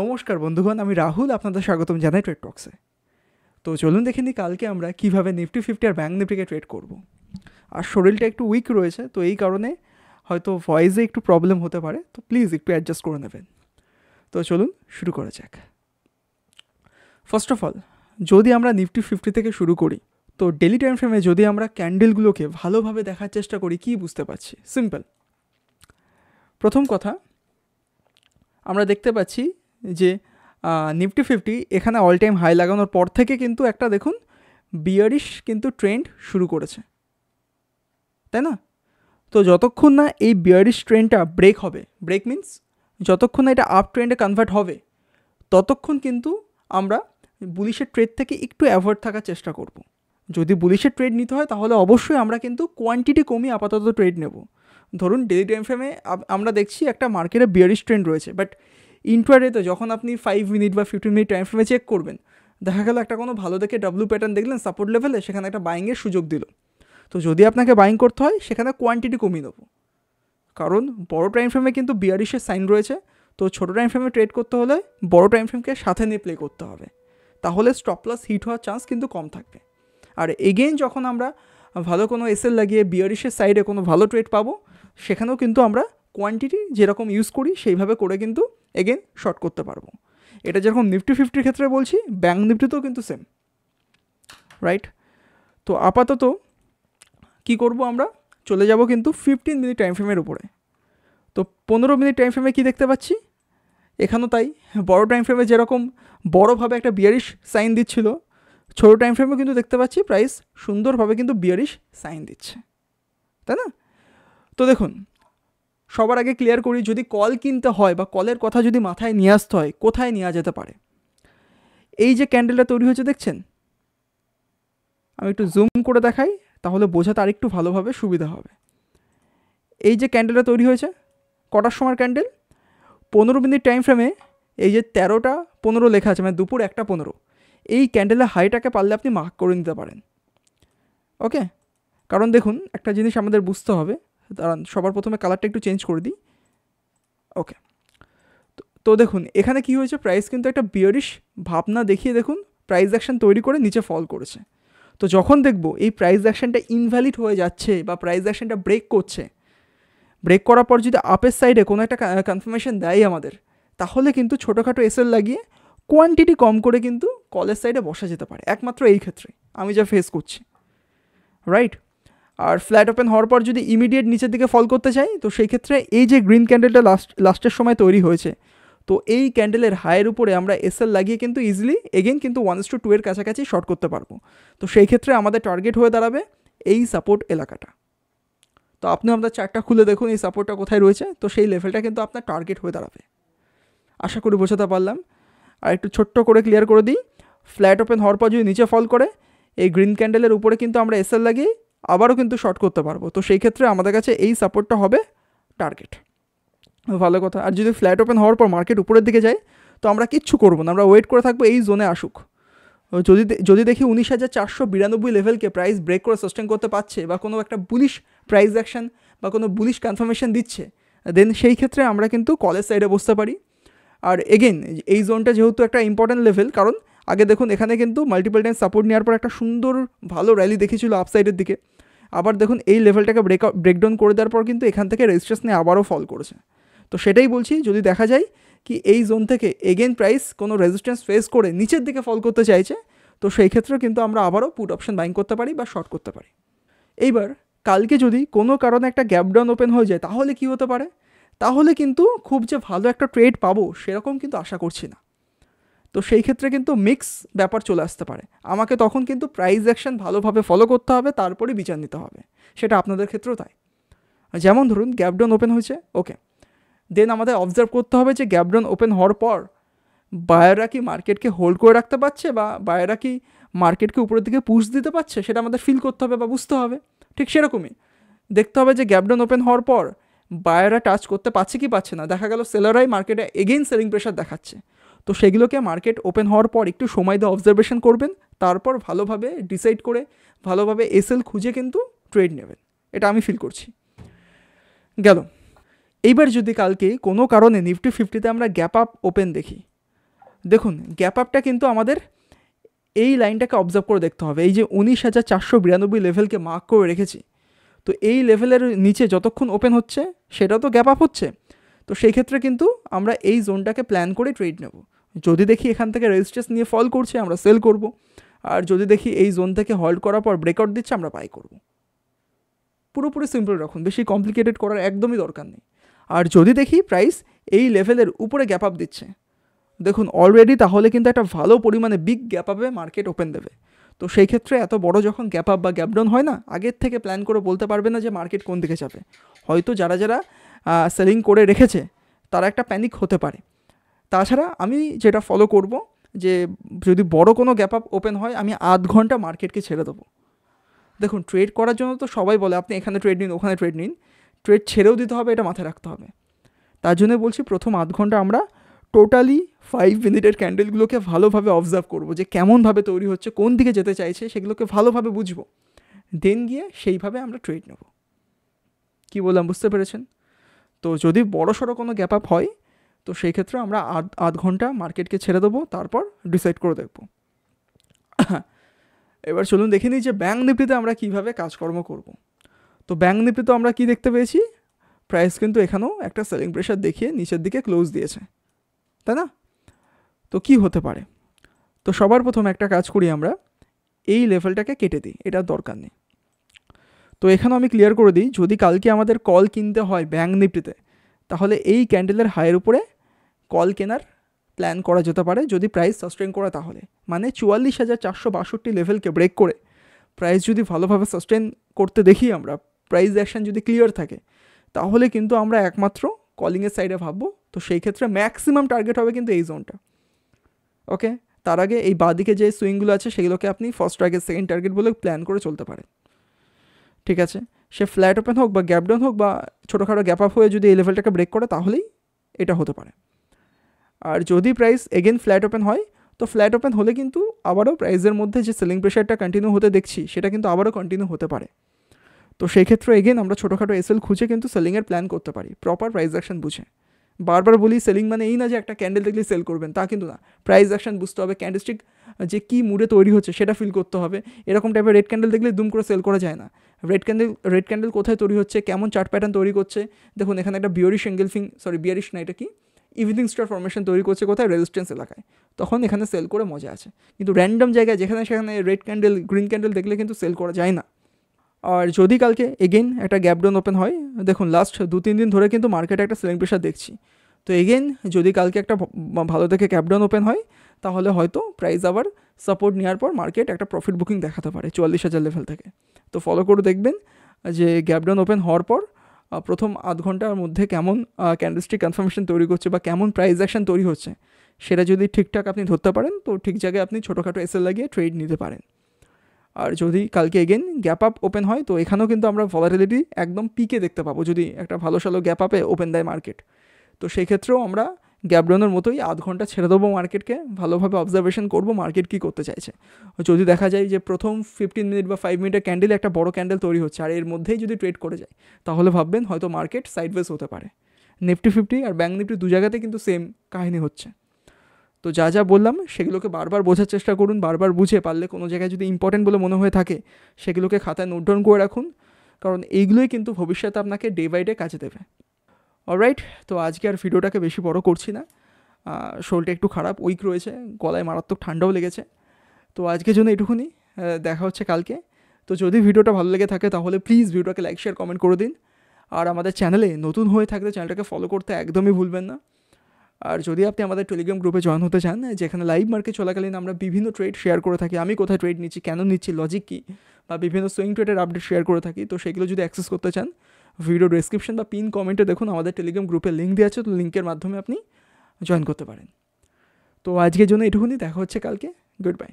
নমস্কার বন্ধুগণ আমি রাহুল আপনাদের স্বাগতম জানাই ট্রেড টক্সে তো চলুন দেখে নিই কালকে আমরা কীভাবে নিফটি ফিফটি আর ব্যাঙ্ক নিফটিকে ট্রেড করব আর শরীরটা একটু উইক রয়েছে তো এই কারণে হয়তো ভয়েসে একটু প্রবলেম হতে পারে তো প্লিজ একটু অ্যাডজাস্ট করে নেবেন তো চলুন শুরু করা যাক ফার্স্ট অফ অল যদি আমরা নিফটি ফিফটি থেকে শুরু করি তো ডেলি টাইম ফ্রেমে যদি আমরা ক্যান্ডেলগুলোকে ভালোভাবে দেখার চেষ্টা করি কি বুঝতে পারছি সিম্পল প্রথম কথা আমরা দেখতে পাচ্ছি যে নিফটি ফিফটি এখানে অল টাইম হাই লাগানোর পর থেকে কিন্তু একটা দেখুন বিয়ারিশ কিন্তু ট্রেন্ড শুরু করেছে তাই না তো যতক্ষণ না এই বিয়ারিশ ট্রেন্ডটা ব্রেক হবে ব্রেক মিনস যতক্ষণ না এটা আপ ট্রেন্ডে কনভার্ট হবে ততক্ষণ কিন্তু আমরা বুলিশের ট্রেড থেকে একটু অ্যাভয়েড থাকার চেষ্টা করব। যদি বুলিশের ট্রেড নিতে হয় তাহলে অবশ্যই আমরা কিন্তু কোয়ান্টিটি কমিয়ে আপাতত ট্রেড নেব ধরুন ডেলি টাইম ফ্রেমে আমরা দেখছি একটা মার্কেটে বিয়ারিশ ট্রেন্ড রয়েছে বাট ইন্ট্রাডেতে যখন আপনি ফাইভ মিনিট বা ফিফটিন মিনিট টাইম ফ্রেমে চেক করবেন দেখা গেল একটা কোনো ভালো দেখে ডাব্লু প্যাটার্ন দেখলেন সাপোর্ট লেভেলে সেখানে একটা বাইংয়ের সুযোগ দিল তো যদি আপনাকে বাইং করতে হয় সেখানে কোয়ান্টিটি কমিয়ে দেবো কারণ বড় টাইম ফ্রেমে কিন্তু বিয়ারিশের সাইন রয়েছে তো ছোটো টাইম ফ্রেমে ট্রেড করতে হলে বড় টাইম ফ্রেমকে সাথে নিয়ে প্লে করতে হবে তাহলে স্টপলাস হিট হওয়ার চান্স কিন্তু কম থাকবে আর এগেইন যখন আমরা ভালো কোনো এসএল লাগিয়ে বিয়ারিশের সাইডে কোনো ভালো ট্রেড পাবো সেখানেও কিন্তু আমরা কোয়ান্টিটি যেরকম ইউজ করি সেইভাবে করে কিন্তু এগেন শর্ট করতে পারবো এটা যেরকম নিফটি ফিফটির ক্ষেত্রে বলছি ব্যাঙ্ক নিফটিতেও কিন্তু সেম রাইট তো আপাতত কি করব আমরা চলে যাব কিন্তু ফিফটিন মিনিট টাইম ফ্রেমের উপরে তো পনেরো মিনিট টাইম ফ্রেমে কী দেখতে পাচ্ছি এখানেও তাই বড় টাইম ফ্রেমে যেরকম বড়োভাবে একটা বিয়ারিশ সাইন দিচ্ছিল ছোটো টাইম ফ্রেমে কিন্তু দেখতে পাচ্ছি প্রাইস সুন্দরভাবে কিন্তু বিয়ারিশ সাইন দিচ্ছে তাই না তো দেখুন সবার আগে ক্লিয়ার করি যদি কল কিনতে হয় বা কলের কথা যদি মাথায় নিয়ে আসতে হয় কোথায় নেওয়া যেতে পারে এই যে ক্যান্ডেলটা তৈরি হয়েছে দেখছেন আমি একটু জুম করে দেখাই তাহলে বোঝাতে আরেকটু ভালোভাবে সুবিধা হবে এই যে ক্যান্ডেলটা তৈরি হয়েছে কটার সময় ক্যান্ডেল পনেরো মিনিট টাইম ফ্রেমে এই যে তেরোটা পনেরো লেখা আছে মানে দুপুর একটা পনেরো এই ক্যান্ডেলের হাইটাকে পারলে আপনি মার্ক করে নিতে পারেন ওকে কারণ দেখুন একটা জিনিস আমাদের বুঝতে হবে দাঁড়ান সবার প্রথমে কালারটা একটু চেঞ্জ করে দিই ওকে তো দেখুন এখানে কি হয়েছে প্রাইস কিন্তু একটা বিয়ারিশ ভাবনা দেখিয়ে দেখুন প্রাইস অ্যাকশান তৈরি করে নিচে ফল করেছে তো যখন দেখব এই প্রাইস অ্যাকশানটা ইনভ্যালিড হয়ে যাচ্ছে বা প্রাইস অ্যাকশানটা ব্রেক করছে ব্রেক করার পর যদি আপের সাইডে কোনো একটা কনফার্মেশন দেয় আমাদের তাহলে কিন্তু ছোটোখাটো এসএল লাগিয়ে কোয়ান্টিটি কম করে কিন্তু কলের সাইডে বসা যেতে পারে একমাত্র এই ক্ষেত্রে আমি যা ফেস করছি রাইট আর ফ্ল্যাট ওপেন হওয়ার পর যদি ইমিডিয়েট নিচের দিকে ফল করতে চাই তো সেই ক্ষেত্রে এই যে গ্রিন ক্যান্ডেলটা লাস্ট লাস্টের সময় তৈরি হয়েছে তো এই ক্যান্ডেলের হায়ের উপরে আমরা এসএল লাগিয়ে কিন্তু ইজিলি এগেন কিন্তু ওয়ান টু টু এর কাছাকাছি শর্ট করতে পারবো তো সেই ক্ষেত্রে আমাদের টার্গেট হয়ে দাঁড়াবে এই সাপোর্ট এলাকাটা তো আপনি আপনার চারটা খুলে দেখুন এই সাপোর্টটা কোথায় রয়েছে তো সেই লেভেলটা কিন্তু আপনার টার্গেট হয়ে দাঁড়াবে আশা করি বোঝাতে পারলাম আর একটু ছোট্ট করে ক্লিয়ার করে দিই ফ্ল্যাট ওপেন হওয়ার পর যদি নিচে ফল করে এই গ্রিন ক্যান্ডেলের উপরে কিন্তু আমরা এসএল লাগিয়ে আবারও কিন্তু শর্ট করতে পারবো তো সেই ক্ষেত্রে আমাদের কাছে এই সাপোর্টটা হবে টার্গেট ভালো কথা আর যদি ফ্ল্যাট ওপেন হওয়ার পর মার্কেট উপরের দিকে যায় তো আমরা কিচ্ছু করবো না আমরা ওয়েট করে থাকবো এই জোনে আসুক যদি যদি দেখি উনিশ হাজার চারশো বিরানব্বই লেভেলকে প্রাইস ব্রেক করে সাস্টেন করতে পারছে বা কোনো একটা বুলিশ প্রাইস অ্যাকশন বা কোনো বুলিশ কনফার্মেশন দিচ্ছে দেন সেই ক্ষেত্রে আমরা কিন্তু কলেজ সাইডে বসতে পারি আর এগেন এই জোনটা যেহেতু একটা ইম্পর্ট্যান্ট লেভেল কারণ আগে দেখুন এখানে কিন্তু মাল্টিপল টাইম সাপোর্ট নেওয়ার পর একটা সুন্দর ভালো র্যালি দেখেছিল আপসাইডের দিকে আবার দেখুন এই লেভেলটাকে ব্রেক ব্রেকডাউন করে দেওয়ার পর কিন্তু এখান থেকে রেজিস্ট্রেশনে আবারও ফল করেছে তো সেটাই বলছি যদি দেখা যায় কি এই জোন থেকে এগেন প্রাইস কোনো রেজিস্ট্যান্স ফেস করে নিচের দিকে ফল করতে চাইছে তো সেই ক্ষেত্রে কিন্তু আমরা আবারও পুট অপশন বাইং করতে পারি বা শর্ট করতে পারি এইবার কালকে যদি কোনো কারণে একটা গ্যাপ ডাউন ওপেন হয়ে যায় তাহলে কি হতে পারে তাহলে কিন্তু খুব যে ভালো একটা ট্রেড পাবো সেরকম কিন্তু আশা করছি না তো সেই ক্ষেত্রে কিন্তু মিক্স ব্যাপার চলে আসতে পারে আমাকে তখন কিন্তু প্রাইস অ্যাকশন ভালোভাবে ফলো করতে হবে তারপরে বিচার নিতে হবে সেটা আপনাদের ক্ষেত্রেও তাই যেমন ধরুন গ্যাপডন ওপেন হয়েছে ওকে দেন আমাদের অবজার্ভ করতে হবে যে গ্যাপডন ওপেন হওয়ার পর বায়াররা কি মার্কেটকে হোল্ড করে রাখতে পারছে বা বায়াররা কি মার্কেটকে উপরের দিকে পুশ দিতে পারছে সেটা আমাদের ফিল করতে হবে বা বুঝতে হবে ঠিক সেরকমই দেখতে হবে যে গ্যাপডন ওপেন হওয়ার পর বায়াররা টাচ করতে পারছে কি পাচ্ছে না দেখা গেল সেলাররাই মার্কেটে এগেইন সেলিং প্রেশার দেখাচ্ছে তো সেগুলোকে মার্কেট ওপেন হওয়ার পর একটু সময় দিয়ে অবজারভেশন করবেন তারপর ভালোভাবে ডিসাইড করে ভালোভাবে এসএল খুঁজে কিন্তু ট্রেড নেবেন এটা আমি ফিল করছি গেল এইবার যদি কালকে কোনো কারণে নিফটি ফিফটিতে আমরা গ্যাপ আপ ওপেন দেখি দেখুন গ্যাপ আপটা কিন্তু আমাদের এই লাইনটাকে অবজার্ভ করে দেখতে হবে এই যে উনিশ হাজার চারশো বিরানব্বই লেভেলকে মার্ক করে রেখেছি তো এই লেভেলের নিচে যতক্ষণ ওপেন হচ্ছে সেটা তো গ্যাপ আপ হচ্ছে তো সেই ক্ষেত্রে কিন্তু আমরা এই জোনটাকে প্ল্যান করে ট্রেড নেব যদি দেখি এখান থেকে রেজিস্ট্রেশন নিয়ে ফল করছে আমরা সেল করব আর যদি দেখি এই জোন থেকে হল্ড করার পর ব্রেকআউট দিচ্ছে আমরা বাই করব পুরোপুরি সিম্পল রাখুন বেশি কমপ্লিকেটেড করার একদমই দরকার নেই আর যদি দেখি প্রাইস এই লেভেলের উপরে গ্যাপ আপ দিচ্ছে দেখুন অলরেডি তাহলে কিন্তু একটা ভালো পরিমাণে বিগ গ্যাপ আপে মার্কেট ওপেন দেবে তো সেই ক্ষেত্রে এত বড় যখন গ্যাপ আপ বা গ্যাপ ডাউন হয় না আগের থেকে প্ল্যান করে বলতে পারবে না যে মার্কেট কোন দিকে যাবে হয়তো যারা যারা সেলিং করে রেখেছে তারা একটা প্যানিক হতে পারে তাছাড়া আমি যেটা ফলো করব যে যদি বড় কোনো গ্যাপ আপ ওপেন হয় আমি আধ ঘন্টা মার্কেটকে ছেড়ে দেবো দেখুন ট্রেড করার জন্য তো সবাই বলে আপনি এখানে ট্রেড নিন ওখানে ট্রেড নিন ট্রেড ছেড়েও দিতে হবে এটা মাথায় রাখতে হবে তার জন্য বলছি প্রথম আধ ঘন্টা আমরা টোটালি ফাইভ মিনিটের ক্যান্ডেলগুলোকে ভালোভাবে অবজার্ভ করব যে কেমনভাবে তৈরি হচ্ছে কোন দিকে যেতে চাইছে সেগুলোকে ভালোভাবে বুঝবো দেন গিয়ে সেইভাবে আমরা ট্রেড নেব কি বললাম বুঝতে পেরেছেন তো যদি বড় সড়ো কোনো গ্যাপ আপ হয় তো সেই ক্ষেত্রে আমরা আধ আধ ঘন্টা মার্কেটকে ছেড়ে দেবো তারপর ডিসাইড করে দেখব এবার চলুন দেখে নিই যে ব্যাঙ্ক নিপ্রিতে আমরা কিভাবে কাজকর্ম করব তো ব্যাঙ্ক নিপ্রিতে তো আমরা কি দেখতে পেয়েছি প্রাইস কিন্তু এখানেও একটা সেলিং প্রেশার দেখিয়ে নিচের দিকে ক্লোজ দিয়েছে তাই না তো কি হতে পারে তো সবার প্রথম একটা কাজ করি আমরা এই লেভেলটাকে কেটে দিই এটার দরকার নেই তো এখানেও আমি ক্লিয়ার করে দিই যদি কালকে আমাদের কল কিনতে হয় ব্যাঙ্ক নিপ্রিতে তাহলে এই ক্যান্ডেলের হায়ের উপরে কল কেনার প্ল্যান করা যেতে পারে যদি প্রাইস সাস্টেন করে তাহলে মানে চুয়াল্লিশ হাজার চারশো বাষট্টি লেভেলকে ব্রেক করে প্রাইস যদি ভালোভাবে সাস্টেন করতে দেখি আমরা প্রাইস অ্যাকশান যদি ক্লিয়ার থাকে তাহলে কিন্তু আমরা একমাত্র কলিংয়ের সাইডে ভাববো তো সেই ক্ষেত্রে ম্যাক্সিমাম টার্গেট হবে কিন্তু এই জোনটা ওকে তার আগে এই বাদিকে যে সুইংগুলো আছে সেগুলোকে আপনি ফার্স্ট টার্গেট সেকেন্ড টার্গেট বলে প্ল্যান করে চলতে পারেন ঠিক আছে সে ফ্ল্যাট ওপেন হোক বা গ্যাপডাউন হোক বা ছোটোখাটো গ্যাপ আপ হয়ে যদি এই লেভেলটাকে ব্রেক করে তাহলেই এটা হতে পারে আর যদি প্রাইস এগেন ফ্ল্যাট ওপেন হয় তো ফ্ল্যাট ওপেন হলে কিন্তু আবারও প্রাইসের মধ্যে যে সেলিং প্রেশারটা কন্টিনিউ হতে দেখছি সেটা কিন্তু আবারও কন্টিনিউ হতে পারে তো সেই ক্ষেত্রে এগেন আমরা ছোটোখাটো এসএল খুঁজে কিন্তু সেলিংয়ের প্ল্যান করতে পারি প্রপার প্রাইস অ্যাকশন বুঝে বারবার বলি সেলিং মানে এই না যে একটা ক্যান্ডেল দেখলে সেল করবেন তা কিন্তু না প্রাইস অ্যাকশন বুঝতে হবে ক্যান্ডেলস্টিক যে কী মুডে তৈরি হচ্ছে সেটা ফিল করতে হবে এরকম টাইপের রেড ক্যান্ডেল দেখলে দুম করে সেল করা যায় না রেড ক্যান্ডেল রেড ক্যান্ডেল কোথায় তৈরি হচ্ছে কেমন চার্ট প্যাটার্ন তৈরি করছে দেখুন এখানে একটা বিয়ারিশ এঙ্গেলফিং ফিং সরি বিয়ারিশ না এটা কি ইভিনিং স্টার ফরমেশন তৈরি করছে কোথায় রেজিস্ট্যান্স এলাকায় তখন এখানে সেল করে মজা আছে কিন্তু র্যান্ডম জায়গায় যেখানে সেখানে রেড ক্যান্ডেল গ্রিন ক্যান্ডেল দেখলে কিন্তু সেল করা যায় না আর যদি কালকে এগেইন একটা গ্যাপডাউন ওপেন হয় দেখুন লাস্ট দু তিন দিন ধরে কিন্তু মার্কেটে একটা সেলিং প্রেশার দেখছি তো এগেইন যদি কালকে একটা ভালো দেখে ডাউন ওপেন হয় তাহলে হয়তো প্রাইস আবার সাপোর্ট নেওয়ার পর মার্কেট একটা প্রফিট বুকিং দেখাতে পারে চুয়াল্লিশ হাজার লেভেল থেকে তো ফলো করে দেখবেন যে গ্যাপডাউন ওপেন হওয়ার পর প্রথম আধ ঘন্টার মধ্যে কেমন ক্যান্ডেলস্টিক কনফার্মেশন তৈরি করছে বা কেমন প্রাইস অ্যাকশন তৈরি হচ্ছে সেটা যদি ঠিকঠাক আপনি ধরতে পারেন তো ঠিক জায়গায় আপনি ছোটোখাটো এসএল লাগিয়ে ট্রেড নিতে পারেন আর যদি কালকে এগেন গ্যাপ আপ ওপেন হয় তো এখানেও কিন্তু আমরা ভলারিলিটি একদম পিকে দেখতে পাবো যদি একটা ভালো সালো গ্যাপ আপে ওপেন দেয় মার্কেট তো সেই ক্ষেত্রেও আমরা গ্যাবডনের মতোই আধ ঘন্টা ছেড়ে দেবো মার্কেটকে ভালোভাবে অবজারভেশন করবো মার্কেট কী করতে চাইছে যদি দেখা যায় যে প্রথম ফিফটিন মিনিট বা ফাইভ মিনিটের ক্যান্ডেল একটা বড় ক্যান্ডেল তৈরি হচ্ছে আর এর মধ্যেই যদি ট্রেড করে যায় তাহলে ভাববেন হয়তো মার্কেট সাইডওয়েজ হতে পারে নিফটি ফিফটি আর ব্যাঙ্ক নিফটি দু জায়গাতে কিন্তু সেম কাহিনী হচ্ছে তো যা যা বললাম সেগুলোকে বারবার বোঝার চেষ্টা করুন বারবার বুঝে পারলে কোনো জায়গায় যদি ইম্পর্টেন্ট বলে মনে হয়ে থাকে সেগুলোকে খাতায় নোট ডাউন করে রাখুন কারণ এইগুলোই কিন্তু ভবিষ্যতে আপনাকে ডে বাই ডে কাজে দেবে অলরাইট তো আজকে আর ভিডিওটাকে বেশি বড় করছি না শরীরটা একটু খারাপ উইক রয়েছে গলায় মারাত্মক ঠান্ডাও লেগেছে তো আজকের জন্য এটুকুনি দেখা হচ্ছে কালকে তো যদি ভিডিওটা ভালো লেগে থাকে তাহলে প্লিজ ভিডিওটাকে লাইক শেয়ার কমেন্ট করে দিন আর আমাদের চ্যানেলে নতুন হয়ে থাকলে চ্যানেলটাকে ফলো করতে একদমই ভুলবেন না আর যদি আপনি আমাদের টেলিগ্রাম গ্রুপে জয়েন হতে চান যেখানে লাইভ মার্কেট চলাকালীন আমরা বিভিন্ন ট্রেড শেয়ার করে থাকি আমি কোথায় ট্রেড নিচ্ছি কেন নিচ্ছি লজিক কী বা বিভিন্ন সুইং ট্রেডের আপডেট শেয়ার করে থাকি তো সেগুলো যদি অ্যাক্সেস করতে চান ভিডিও ডিসক্রিপশন বা পিন কমেন্টে দেখুন আমাদের টেলিগ্রাম গ্রুপের লিঙ্ক দেওয়া আছে তো লিঙ্কের মাধ্যমে আপনি জয়েন করতে পারেন তো আজকের জন্য এটুকুনি দেখা হচ্ছে কালকে গুড বাই